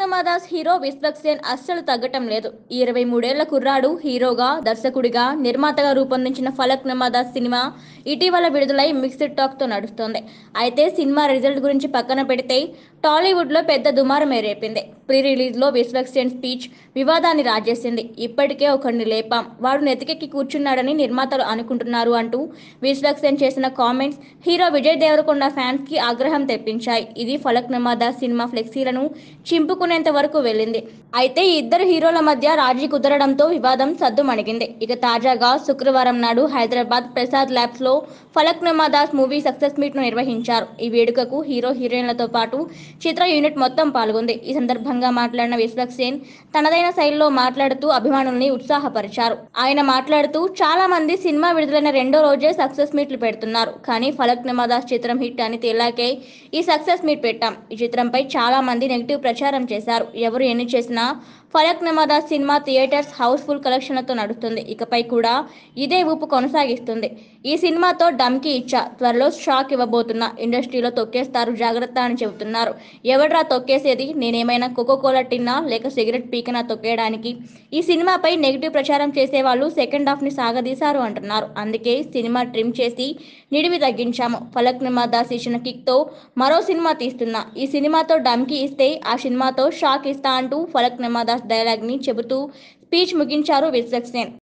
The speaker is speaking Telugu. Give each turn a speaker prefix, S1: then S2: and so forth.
S1: నమాదాస్ హీరో విశ్వక్సేన్ అస్సలు తగ్గటం లేదు ఇరవై మూడేళ్ల కుర్రాడు హీరోగా దర్శకుడిగా నిర్మాతగా రూపొందించిన నమాదాస్ సినిమా ఇటీవల విడుదలై మిక్స్డ్ టాక్తో నడుస్తోంది అయితే సినిమా రిజల్ట్ గురించి పక్కన పెడితే టాలీవుడ్లో పెద్ద దుమారమే రేపింది ప్రీ రిలీజ్లో విశ్వక్సేన్ స్పీచ్ వివాదాన్ని రాజేసింది ఇప్పటికే ఒకరిని లేపాం వాడు నెతికెక్కి కూర్చున్నాడని నిర్మాతలు అనుకుంటున్నారు అంటూ విశ్వక్సేన్ చేసిన కామెంట్స్ హీరో విజయ్ దేవరకొండ ఫ్యాన్స్కి ఆగ్రహం తెప్పించాయి ఇది నమాదా సినిమా ఫ్లెక్సీలను చింపుకునేంత వరకు వెళ్ళింది అయితే ఇద్దరు హీరోల మధ్య రాజీ కుదరడంతో వివాదం సద్దుమణిగింది ఇక తాజాగా శుక్రవారం నాడు హైదరాబాద్ ప్రసాద్ ల్యాబ్స్లో నమాదాస్ మూవీ సక్సెస్ మీట్ను నిర్వహించారు ఈ వేడుకకు హీరో హీరోయిన్లతో పాటు చిత్ర యూనిట్ మొత్తం పాల్గొంది ఈ సందర్భంగా మాట్లాడిన విశ్వక్ సేన్ తనదైన శైలిలో మాట్లాడుతూ అభిమానుల్ని ఉత్సాహపరిచారు ఆయన మాట్లాడుతూ చాలా మంది సినిమా విడుదలైన రెండో రోజే సక్సెస్ మీట్లు పెడుతున్నారు కానీ ఫలక్ నిమాదాస్ చిత్రం హిట్ అని తేలాకే ఈ సక్సెస్ మీట్ పెట్టాం ఈ చిత్రంపై చాలా మంది నెగిటివ్ ప్రచారం చేశారు ఎవరు ఎన్ని చేసినా ఫలక్ ఫలక్నమాద సినిమా థియేటర్స్ హౌస్ఫుల్ కలెక్షన్లతో నడుస్తుంది ఇకపై కూడా ఇదే ఊపు కొనసాగిస్తుంది ఈ సినిమాతో డమ్కి ఇచ్చా త్వరలో షాక్ ఇవ్వబోతున్న ఇండస్ట్రీలో తొక్కేస్తారు జాగ్రత్త అని చెబుతున్నారు ఎవడ్రా తొక్కేసేది నేనేమైనా కోకో కోలా టిన్నా లేక సిగరెట్ పీకినా తొక్కేయడానికి ఈ సినిమాపై నెగిటివ్ ప్రచారం చేసే వాళ్ళు సెకండ్ హాఫ్ని సాగదీశారు అంటున్నారు అందుకే సినిమా ట్రిమ్ చేసి నిడివి తగ్గించాము ఫలక్ నిమాదాస్ ఇచ్చిన కిక్తో మరో సినిమా తీస్తున్నా ఈ సినిమాతో డమ్కి ఇస్తే ఆ సినిమాతో షాక్ ఇస్తా అంటూ ఫలక్ నిమాదాస్ ని చెబుతూ స్పీచ్ ముగించారు విశ్వక్ సేన్